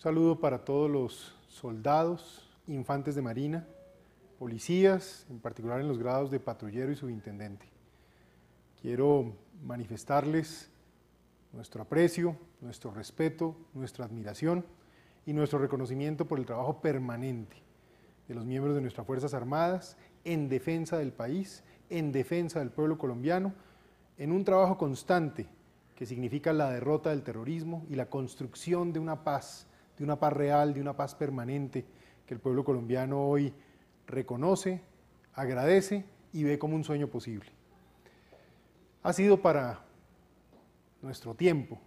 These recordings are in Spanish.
saludo para todos los soldados, infantes de marina, policías, en particular en los grados de patrullero y subintendente. Quiero manifestarles nuestro aprecio, nuestro respeto, nuestra admiración y nuestro reconocimiento por el trabajo permanente de los miembros de nuestras Fuerzas Armadas en defensa del país, en defensa del pueblo colombiano, en un trabajo constante que significa la derrota del terrorismo y la construcción de una paz de una paz real, de una paz permanente que el pueblo colombiano hoy reconoce, agradece y ve como un sueño posible. Ha sido para nuestro tiempo,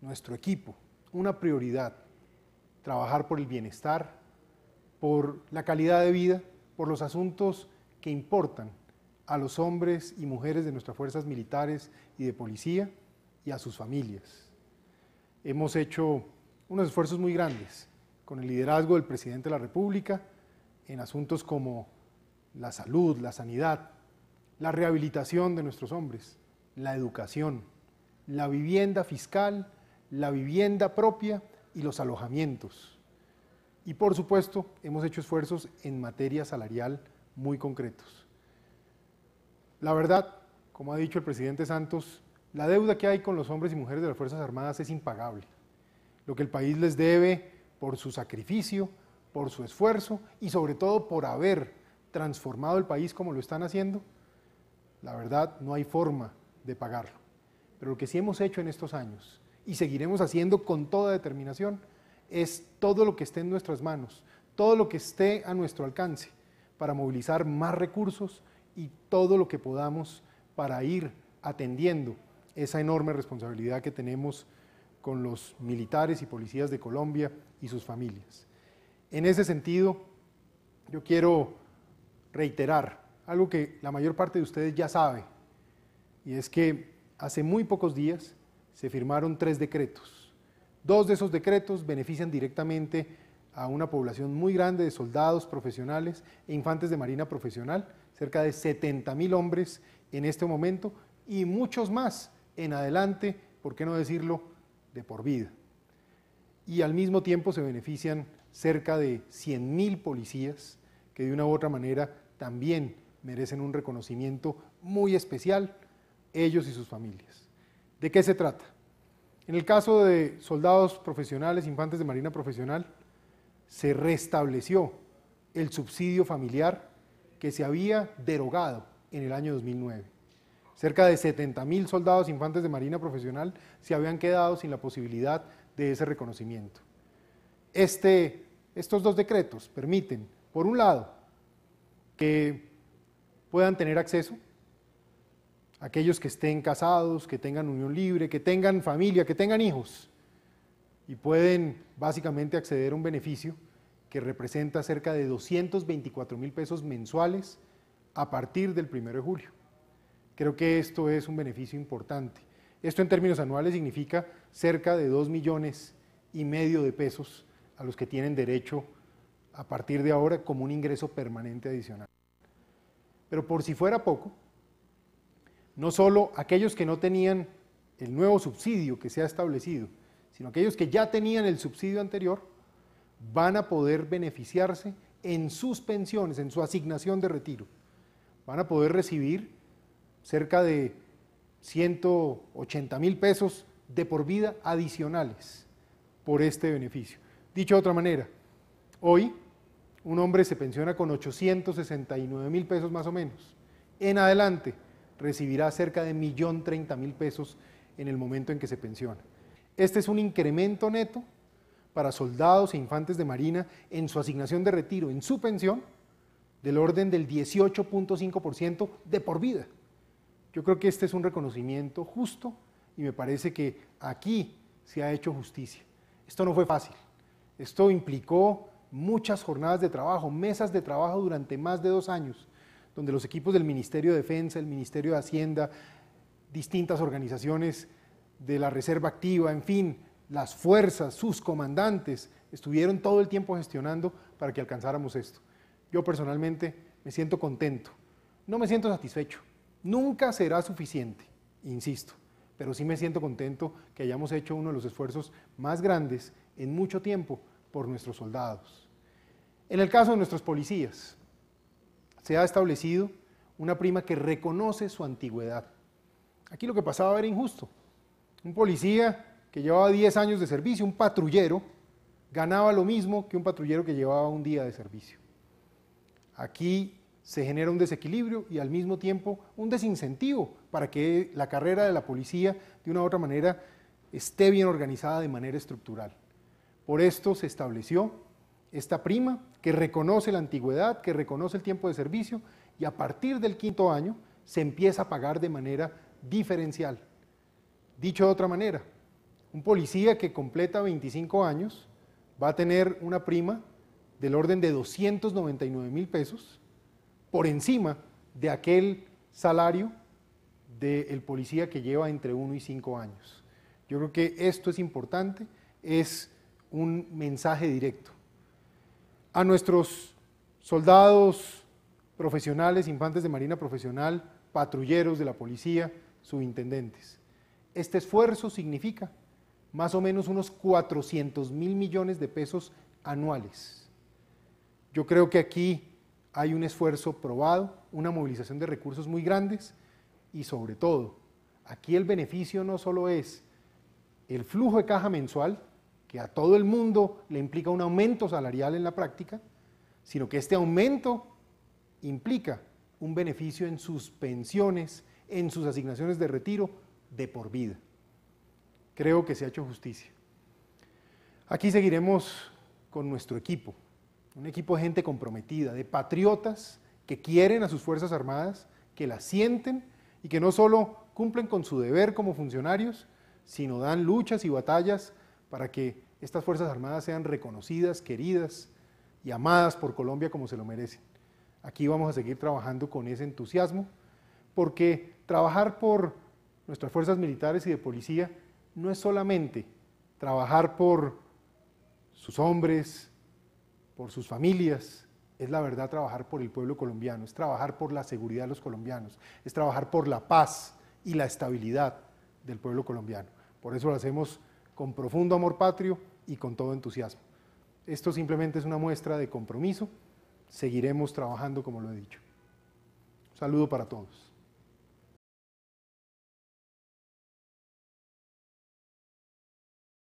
nuestro equipo, una prioridad trabajar por el bienestar, por la calidad de vida, por los asuntos que importan a los hombres y mujeres de nuestras fuerzas militares y de policía y a sus familias. Hemos hecho unos esfuerzos muy grandes con el liderazgo del presidente de la República en asuntos como la salud, la sanidad, la rehabilitación de nuestros hombres, la educación, la vivienda fiscal, la vivienda propia y los alojamientos. Y por supuesto, hemos hecho esfuerzos en materia salarial muy concretos. La verdad, como ha dicho el presidente Santos, la deuda que hay con los hombres y mujeres de las Fuerzas Armadas es impagable lo que el país les debe por su sacrificio, por su esfuerzo y sobre todo por haber transformado el país como lo están haciendo, la verdad no hay forma de pagarlo. Pero lo que sí hemos hecho en estos años y seguiremos haciendo con toda determinación es todo lo que esté en nuestras manos, todo lo que esté a nuestro alcance para movilizar más recursos y todo lo que podamos para ir atendiendo esa enorme responsabilidad que tenemos con los militares y policías de Colombia y sus familias. En ese sentido, yo quiero reiterar algo que la mayor parte de ustedes ya sabe, y es que hace muy pocos días se firmaron tres decretos. Dos de esos decretos benefician directamente a una población muy grande de soldados profesionales e infantes de marina profesional, cerca de 70 mil hombres en este momento y muchos más en adelante, ¿por qué no decirlo?, de por vida. Y al mismo tiempo se benefician cerca de 100.000 policías que de una u otra manera también merecen un reconocimiento muy especial, ellos y sus familias. ¿De qué se trata? En el caso de soldados profesionales, infantes de Marina Profesional, se restableció el subsidio familiar que se había derogado en el año 2009 Cerca de mil soldados infantes de Marina Profesional se habían quedado sin la posibilidad de ese reconocimiento. Este, estos dos decretos permiten, por un lado, que puedan tener acceso aquellos que estén casados, que tengan unión libre, que tengan familia, que tengan hijos, y pueden básicamente acceder a un beneficio que representa cerca de 224 mil pesos mensuales a partir del 1 de julio. Creo que esto es un beneficio importante. Esto en términos anuales significa cerca de 2 millones y medio de pesos a los que tienen derecho a partir de ahora como un ingreso permanente adicional. Pero por si fuera poco, no solo aquellos que no tenían el nuevo subsidio que se ha establecido, sino aquellos que ya tenían el subsidio anterior, van a poder beneficiarse en sus pensiones, en su asignación de retiro. Van a poder recibir cerca de 180 mil pesos de por vida adicionales por este beneficio. Dicho de otra manera, hoy un hombre se pensiona con 869 mil pesos más o menos. En adelante recibirá cerca de 1.030.000 pesos en el momento en que se pensiona. Este es un incremento neto para soldados e infantes de Marina en su asignación de retiro, en su pensión, del orden del 18.5% de por vida. Yo creo que este es un reconocimiento justo y me parece que aquí se ha hecho justicia. Esto no fue fácil. Esto implicó muchas jornadas de trabajo, mesas de trabajo durante más de dos años, donde los equipos del Ministerio de Defensa, el Ministerio de Hacienda, distintas organizaciones de la Reserva Activa, en fin, las fuerzas, sus comandantes, estuvieron todo el tiempo gestionando para que alcanzáramos esto. Yo personalmente me siento contento, no me siento satisfecho, Nunca será suficiente, insisto, pero sí me siento contento que hayamos hecho uno de los esfuerzos más grandes en mucho tiempo por nuestros soldados. En el caso de nuestros policías, se ha establecido una prima que reconoce su antigüedad. Aquí lo que pasaba era injusto. Un policía que llevaba 10 años de servicio, un patrullero, ganaba lo mismo que un patrullero que llevaba un día de servicio. Aquí se genera un desequilibrio y al mismo tiempo un desincentivo para que la carrera de la policía de una u otra manera esté bien organizada de manera estructural. Por esto se estableció esta prima que reconoce la antigüedad, que reconoce el tiempo de servicio y a partir del quinto año se empieza a pagar de manera diferencial. Dicho de otra manera, un policía que completa 25 años va a tener una prima del orden de 299 mil pesos por encima de aquel salario del policía que lleva entre 1 y 5 años. Yo creo que esto es importante, es un mensaje directo. A nuestros soldados profesionales, infantes de marina profesional, patrulleros de la policía, subintendentes. Este esfuerzo significa más o menos unos 400 mil millones de pesos anuales. Yo creo que aquí hay un esfuerzo probado, una movilización de recursos muy grandes y sobre todo, aquí el beneficio no solo es el flujo de caja mensual, que a todo el mundo le implica un aumento salarial en la práctica, sino que este aumento implica un beneficio en sus pensiones, en sus asignaciones de retiro de por vida. Creo que se ha hecho justicia. Aquí seguiremos con nuestro equipo, un equipo de gente comprometida, de patriotas que quieren a sus Fuerzas Armadas, que las sienten y que no solo cumplen con su deber como funcionarios, sino dan luchas y batallas para que estas Fuerzas Armadas sean reconocidas, queridas y amadas por Colombia como se lo merecen. Aquí vamos a seguir trabajando con ese entusiasmo, porque trabajar por nuestras fuerzas militares y de policía no es solamente trabajar por sus hombres, por sus familias, es la verdad trabajar por el pueblo colombiano, es trabajar por la seguridad de los colombianos, es trabajar por la paz y la estabilidad del pueblo colombiano. Por eso lo hacemos con profundo amor patrio y con todo entusiasmo. Esto simplemente es una muestra de compromiso. Seguiremos trabajando como lo he dicho. Un saludo para todos.